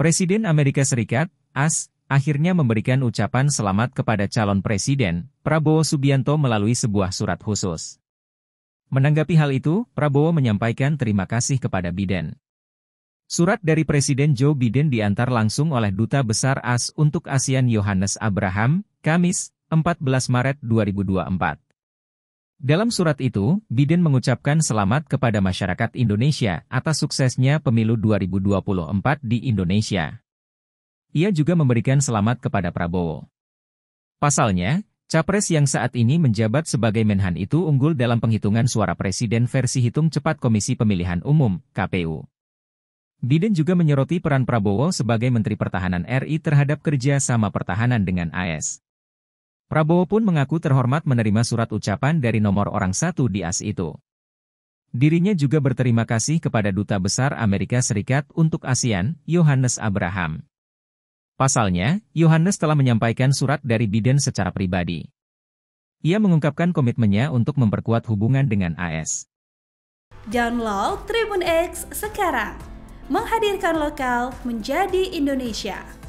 Presiden Amerika Serikat, AS, akhirnya memberikan ucapan selamat kepada calon presiden, Prabowo Subianto melalui sebuah surat khusus. Menanggapi hal itu, Prabowo menyampaikan terima kasih kepada Biden. Surat dari Presiden Joe Biden diantar langsung oleh Duta Besar AS untuk ASEAN Johannes Abraham, Kamis, 14 Maret 2024. Dalam surat itu, Biden mengucapkan selamat kepada masyarakat Indonesia atas suksesnya pemilu 2024 di Indonesia. Ia juga memberikan selamat kepada Prabowo. Pasalnya, capres yang saat ini menjabat sebagai Menhan itu unggul dalam penghitungan suara presiden versi hitung cepat Komisi Pemilihan Umum (KPU). Biden juga menyoroti peran Prabowo sebagai Menteri Pertahanan RI terhadap kerja sama pertahanan dengan AS. Prabowo pun mengaku terhormat menerima surat ucapan dari nomor orang satu di AS itu. Dirinya juga berterima kasih kepada Duta Besar Amerika Serikat untuk ASEAN, Johannes Abraham. Pasalnya, Johannes telah menyampaikan surat dari Biden secara pribadi. Ia mengungkapkan komitmennya untuk memperkuat hubungan dengan AS. Download Tribun X sekarang. Menghadirkan lokal menjadi Indonesia.